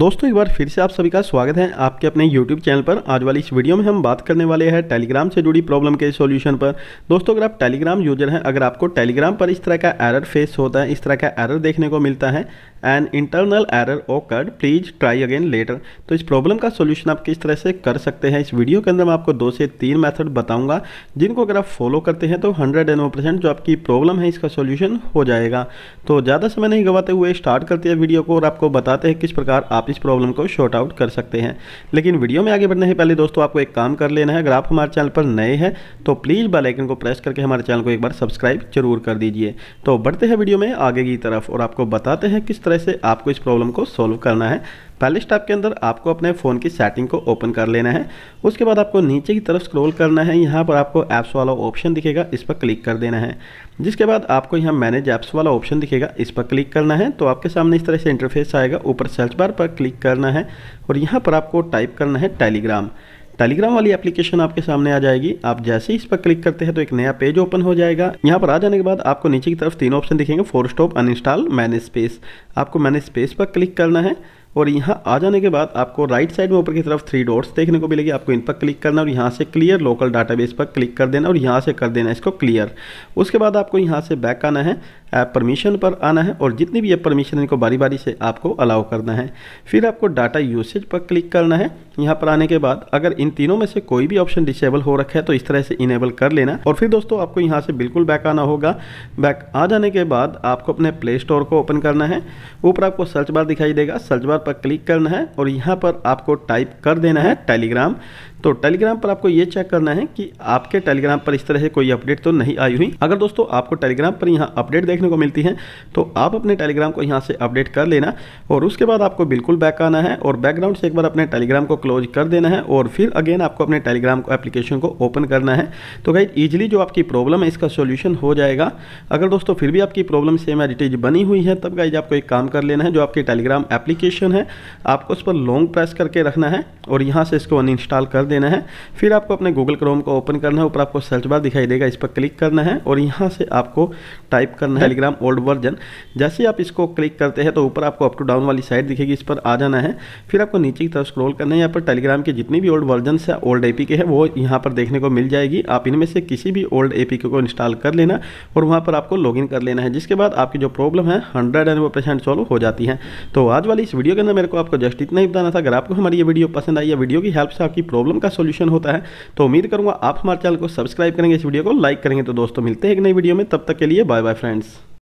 दोस्तों एक बार फिर से आप सभी का स्वागत है आपके अपने YouTube चैनल पर आज वाली इस वीडियो में हम बात करने वाले हैं टेलीग्राम से जुड़ी प्रॉब्लम के सॉल्यूशन पर दोस्तों अगर आप टेलीग्राम यूजर हैं अगर आपको टेलीग्राम पर इस तरह का एरर फेस होता है इस तरह का एरर देखने को मिलता है an internal error occurred please try again later तो इस प्रॉब्लम का सोल्यूशन आप किस तरह से कर सकते हैं इस वीडियो के अंदर मैं आपको दो से तीन मेथड बताऊंगा जिनको अगर आप फॉलो करते हैं तो हंड्रेड एंड परसेंट जो आपकी प्रॉब्लम है इसका सोल्यूशन हो जाएगा तो ज़्यादा समय नहीं गवाते हुए स्टार्ट करते हैं वीडियो को और आपको बताते हैं किस प्रकार आप इस प्रॉब्लम को शॉर्ट आउट कर सकते हैं लेकिन वीडियो में आगे बढ़ने से पहले दोस्तों आपको एक काम कर लेना है अगर आप हमारे चैनल पर नए हैं तो प्लीज़ बेलाइकन को प्रेस करके हमारे चैनल को एक बार सब्सक्राइब जरूर कर दीजिए तो बढ़ते हैं वीडियो में आगे की तरफ और आपको बताते हैं किस तरह तरह से आपको इस प्रॉब्लम को सॉल्व करना है पहले स्टेप के अंदर आपको अपने फ़ोन की सेटिंग को ओपन कर लेना है उसके बाद आपको नीचे की तरफ स्क्रॉल करना है यहाँ पर आपको ऐप्स वाला ऑप्शन दिखेगा इस पर क्लिक कर देना है जिसके बाद आपको यहाँ मैनेज ऐप्स वाला ऑप्शन दिखेगा इस पर क्लिक करना है तो आपके सामने इस तरह से इंटरफेस आएगा ऊपर सर्च बार पर क्लिक करना है और यहाँ पर आपको टाइप करना है टेलीग्राम टेलीग्राम वाली एप्लीकेशन आपके सामने आ जाएगी आप जैसे ही इस पर क्लिक करते हैं तो एक नया पेज ओपन हो जाएगा यहाँ पर आ जाने के बाद आपको नीचे की तरफ तीन ऑप्शन दिखेंगे force stop uninstall manage space आपको मैनेज स्पेस पर क्लिक करना है और यहाँ आ जाने के बाद आपको राइट साइड में ऊपर की तरफ थ्री डॉट्स देखने को मिलेगी आपको इन पर क्लिक करना है और यहाँ से क्लियर लोकल डाटाबेस पर क्लिक कर देना और यहाँ से कर देना इसको क्लियर उसके बाद आपको यहाँ से बैक आना है ऐप परमिशन पर आना है और जितनी भी ऐप परमिशन इनको बारी बारी से आपको अलाउ करना है फिर आपको डाटा यूसेज पर क्लिक करना है यहाँ पर आने के बाद अगर इन तीनों में से कोई भी ऑप्शन डिसेबल हो रखा है तो इस तरह से इनेबल कर लेना और फिर दोस्तों आपको यहाँ से बिल्कुल बैक आना होगा बैक आ जाने के बाद आपको अपने प्ले स्टोर को ओपन करना है ऊपर आपको सर्च बार दिखाई देगा सर्च बार पर क्लिक करना है और यहाँ पर आपको टाइप कर देना है टेलीग्राम तो टेलीग्राम पर आपको ये चेक करना है कि आपके टेलीग्राम पर इस तरह से कोई अपडेट तो नहीं आई हुई अगर दोस्तों आपको टेलीग्राम पर यहाँ अपडेट देखने को मिलती है तो आप अपने टेलीग्राम को यहाँ से अपडेट कर लेना और उसके बाद आपको बिल्कुल बैक आना है और बैकग्राउंड से एक बार अपने टेलीग्राम को क्लोज कर देना है और फिर अगेन आपको अपने टेलीग्राम को एप्लीकेशन को ओपन करना है तो भाई ईजिली जो आपकी प्रॉब्लम है इसका सोल्यूशन हो जाएगा अगर दोस्तों फिर भी आपकी प्रॉब्लम सेम एडिटेज बनी हुई है तब गाइज आपको एक काम कर लेना है जो आपकी टेलीग्राम एप्लीकेशन है आपको उस पर लॉन्ग प्रेस करके रखना है और यहाँ से इसको अनइंस्टॉल कर देना है फिर आपको अपने गूगल क्रोम को ओपन करना है ऊपर आपको सर्च बार दिखाई देगा इस पर क्लिक करना है और यहाँ से आपको टाइप करना है टेलीग्राम ओल्ड वर्जन जैसे आप इसको क्लिक करते हैं तो ऊपर आपको अप टू डाउन वाली साइड दिखेगी इस पर आ जाना है फिर आपको नीचे की तरफ स्क्रोल करना है यहाँ पर टेलीग्राम के जितनी भी ओल्ड वर्जन है ओल्ड ए के है वो यहाँ पर देखने को मिल जाएगी आप इनमें से किसी भी ओल्ड ए को इंस्टॉल कर लेना और वहाँ पर आपको लॉग कर लेना है जिसके बाद आपकी जो प्रॉब्लम है हंड्रेड एंड सॉल्व हो जाती है तो आज वाली इस वीडियो के अंदर मेरे को आपको जस्ट इतना ही बताना था अगर आपको हमारी ये वीडियो पसंद आई है वीडियो की हेल्प से आपकी प्रॉब्लम उनका सोल्यूशन होता है तो उम्मीद करूंगा आप हमारे चैनल को सब्सक्राइब करेंगे इस वीडियो को लाइक करेंगे तो दोस्तों मिलते हैं एक नई वीडियो में तब तक के लिए बाय बाय फ्रेंड्स